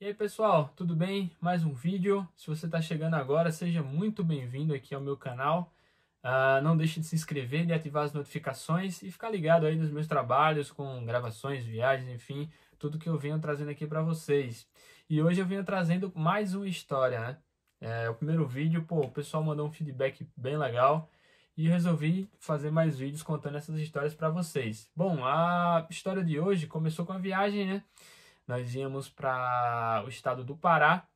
E aí pessoal, tudo bem? Mais um vídeo. Se você está chegando agora, seja muito bem-vindo aqui ao meu canal. Uh, não deixe de se inscrever, de ativar as notificações e ficar ligado aí nos meus trabalhos com gravações, viagens, enfim, tudo que eu venho trazendo aqui para vocês. E hoje eu venho trazendo mais uma história, né? É, o primeiro vídeo, pô, o pessoal mandou um feedback bem legal e resolvi fazer mais vídeos contando essas histórias para vocês. Bom, a história de hoje começou com a viagem, né? Nós íamos para o estado do Pará,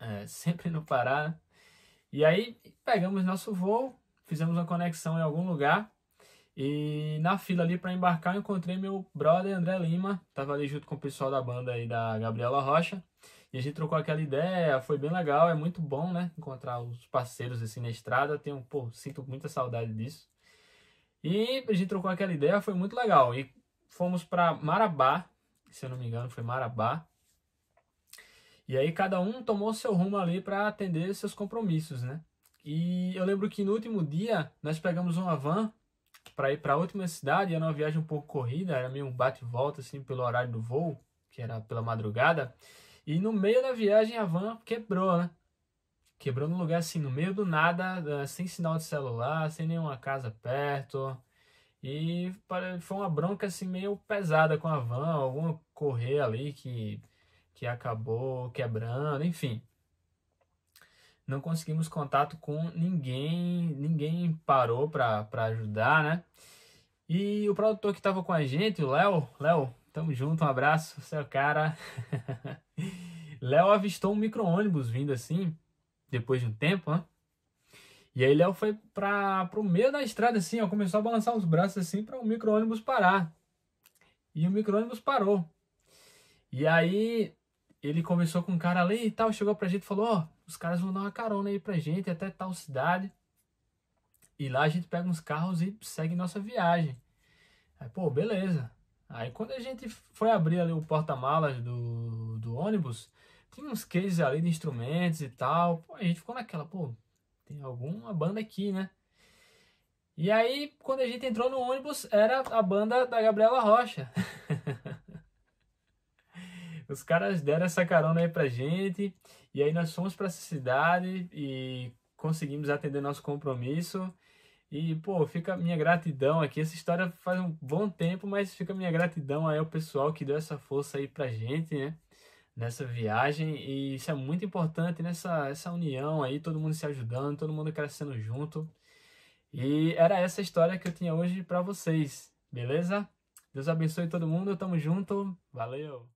é, sempre no Pará. Né? E aí pegamos nosso voo, fizemos uma conexão em algum lugar. E na fila ali para embarcar, eu encontrei meu brother André Lima, tava ali junto com o pessoal da banda aí da Gabriela Rocha. E a gente trocou aquela ideia, foi bem legal, é muito bom, né? Encontrar os parceiros assim na estrada, tenho, pô, sinto muita saudade disso. E a gente trocou aquela ideia, foi muito legal. E fomos para Marabá, se eu não me engano foi Marabá. E aí cada um tomou seu rumo ali para atender seus compromissos, né? E eu lembro que no último dia nós pegamos uma van para ir para a última cidade, era uma viagem um pouco corrida, era meio um bate e volta assim pelo horário do voo, que era pela madrugada. E no meio da viagem a van quebrou, né? Quebrou no lugar assim, no meio do nada, eh, sem sinal de celular, sem nenhuma casa perto, e foi uma bronca assim meio pesada com a van, alguma correr ali que, que acabou quebrando, enfim. Não conseguimos contato com ninguém, ninguém parou para ajudar, né? E o produtor que estava com a gente, o Léo, Léo, tamo junto, um abraço, seu é cara. Léo avistou um micro-ônibus vindo assim, depois de um tempo, né? E aí Léo foi para o meio da estrada, assim, ó, começou a balançar os braços assim para o um micro-ônibus parar. E o micro-ônibus parou. E aí ele começou com um cara ali e tal, chegou pra gente e falou, ó, oh, os caras vão dar uma carona aí pra gente até tal cidade. E lá a gente pega uns carros e segue nossa viagem. Aí, pô, beleza. Aí quando a gente foi abrir ali o porta-malas do, do ônibus, tinha uns cases ali de instrumentos e tal. Pô, a gente ficou naquela, pô, tem alguma banda aqui, né? E aí, quando a gente entrou no ônibus, era a banda da Gabriela Rocha. Os caras deram essa carona aí pra gente, e aí nós fomos para essa cidade e conseguimos atender nosso compromisso. E, pô, fica minha gratidão aqui. Essa história faz um bom tempo, mas fica minha gratidão aí ao pessoal que deu essa força aí pra gente, né? nessa viagem e isso é muito importante nessa essa união aí, todo mundo se ajudando, todo mundo crescendo junto. E era essa história que eu tinha hoje para vocês, beleza? Deus abençoe todo mundo, tamo junto, valeu!